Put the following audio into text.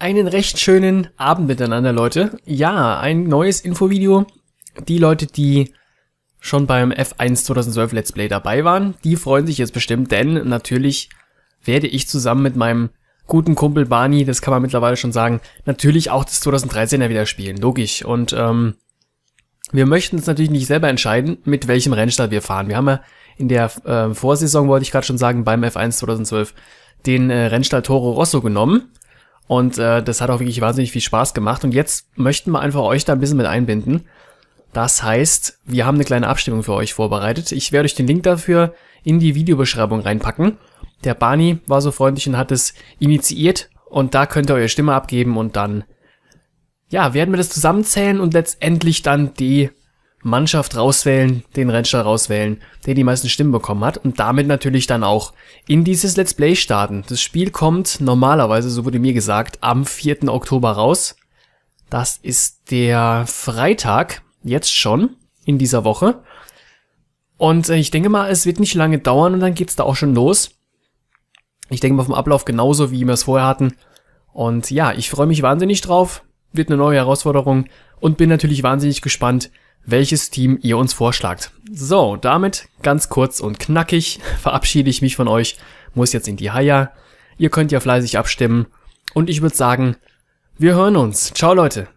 Einen recht schönen Abend miteinander, Leute. Ja, ein neues Infovideo. Die Leute, die schon beim F1 2012 Let's Play dabei waren, die freuen sich jetzt bestimmt, denn natürlich werde ich zusammen mit meinem guten Kumpel Barney, das kann man mittlerweile schon sagen, natürlich auch das 2013er wieder spielen, logisch. Und ähm, wir möchten uns natürlich nicht selber entscheiden, mit welchem Rennstall wir fahren. Wir haben ja in der äh, Vorsaison, wollte ich gerade schon sagen, beim F1 2012 den äh, Rennstall Toro Rosso genommen und äh, das hat auch wirklich wahnsinnig viel Spaß gemacht. Und jetzt möchten wir einfach euch da ein bisschen mit einbinden. Das heißt, wir haben eine kleine Abstimmung für euch vorbereitet. Ich werde euch den Link dafür in die Videobeschreibung reinpacken. Der Barney war so freundlich und hat es initiiert und da könnt ihr eure Stimme abgeben und dann, ja, werden wir das zusammenzählen und letztendlich dann die Mannschaft rauswählen, den Rennstall rauswählen, der die meisten Stimmen bekommen hat und damit natürlich dann auch in dieses Let's Play starten. Das Spiel kommt normalerweise, so wurde mir gesagt, am 4. Oktober raus. Das ist der Freitag, jetzt schon, in dieser Woche. Und äh, ich denke mal, es wird nicht lange dauern und dann geht's da auch schon los. Ich denke mal vom Ablauf genauso, wie wir es vorher hatten. Und ja, ich freue mich wahnsinnig drauf. Wird eine neue Herausforderung und bin natürlich wahnsinnig gespannt, welches Team ihr uns vorschlagt. So, damit ganz kurz und knackig verabschiede ich mich von euch, muss jetzt in die Haia. Ihr könnt ja fleißig abstimmen und ich würde sagen, wir hören uns. Ciao Leute.